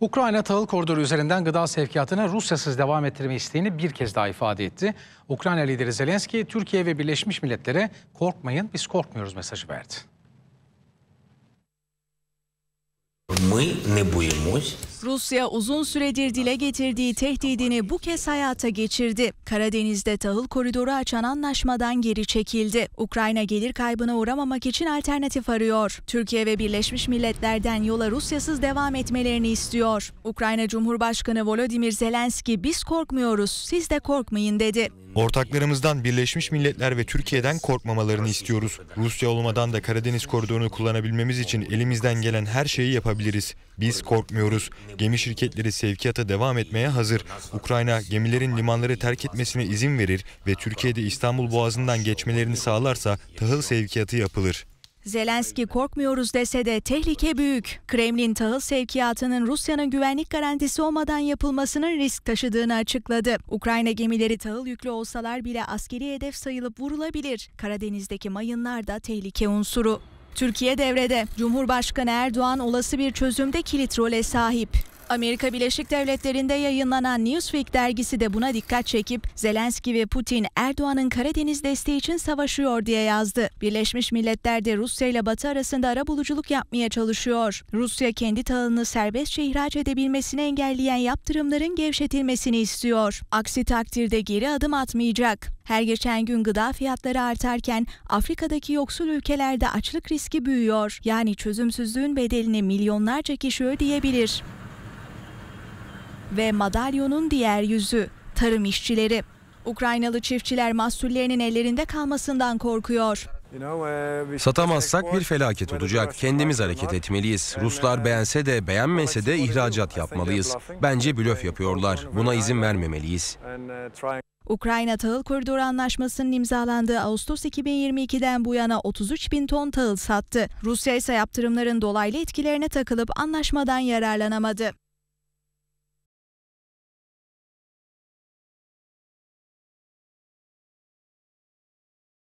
Ukrayna tahıl koridoru üzerinden gıda sevkiyatına Rusyasız devam ettirme isteğini bir kez daha ifade etti. Ukrayna lideri Zelenski, Türkiye ve Birleşmiş Milletler'e korkmayın biz korkmuyoruz mesajı verdi. Rusya uzun süredir dile getirdiği tehdidini bu kez hayata geçirdi. Karadeniz'de tahıl koridoru açan anlaşmadan geri çekildi. Ukrayna gelir kaybına uğramamak için alternatif arıyor. Türkiye ve Birleşmiş Milletler'den yola Rusyasız devam etmelerini istiyor. Ukrayna Cumhurbaşkanı Volodymyr Zelenski biz korkmuyoruz, siz de korkmayın dedi. Ortaklarımızdan Birleşmiş Milletler ve Türkiye'den korkmamalarını istiyoruz. Rusya olmadan da Karadeniz koridorunu kullanabilmemiz için elimizden gelen her şeyi yapabiliriz. Biz korkmuyoruz. Gemi şirketleri sevkiyata devam etmeye hazır. Ukrayna gemilerin limanları terk etmesine izin verir ve Türkiye'de İstanbul Boğazı'ndan geçmelerini sağlarsa tahıl sevkiyatı yapılır. Zelenski korkmuyoruz dese de tehlike büyük. Kremlin tahıl sevkiyatının Rusya'nın güvenlik garantisi olmadan yapılmasının risk taşıdığını açıkladı. Ukrayna gemileri tahıl yüklü olsalar bile askeri hedef sayılıp vurulabilir. Karadeniz'deki mayınlar da tehlike unsuru. Türkiye devrede. Cumhurbaşkanı Erdoğan olası bir çözümde kilit role sahip. Amerika Birleşik Devletleri'nde yayınlanan Newsweek dergisi de buna dikkat çekip Zelenski ve Putin Erdoğan'ın Karadeniz desteği için savaşıyor diye yazdı. Birleşmiş Milletler de Rusya ile Batı arasında ara buluculuk yapmaya çalışıyor. Rusya kendi tahılını serbestçe ihraç edebilmesini engelleyen yaptırımların gevşetilmesini istiyor. Aksi takdirde geri adım atmayacak. Her geçen gün gıda fiyatları artarken Afrika'daki yoksul ülkelerde açlık riski büyüyor. Yani çözümsüzlüğün bedelini milyonlarca kişi ödeyebilir ve madalyonun diğer yüzü tarım işçileri. Ukraynalı çiftçiler mahsullerinin ellerinde kalmasından korkuyor. Satamazsak bir felaket olacak. Kendimiz hareket etmeliyiz. Ruslar beğense de beğenmese de ihracat yapmalıyız. Bence blöf yapıyorlar. Buna izin vermemeliyiz. Ukrayna Tahıl Koridoru Anlaşması'nın imzalandığı Ağustos 2022'den bu yana 33 bin ton tahıl sattı. Rusya ise yaptırımların dolaylı etkilerine takılıp anlaşmadan yararlanamadı.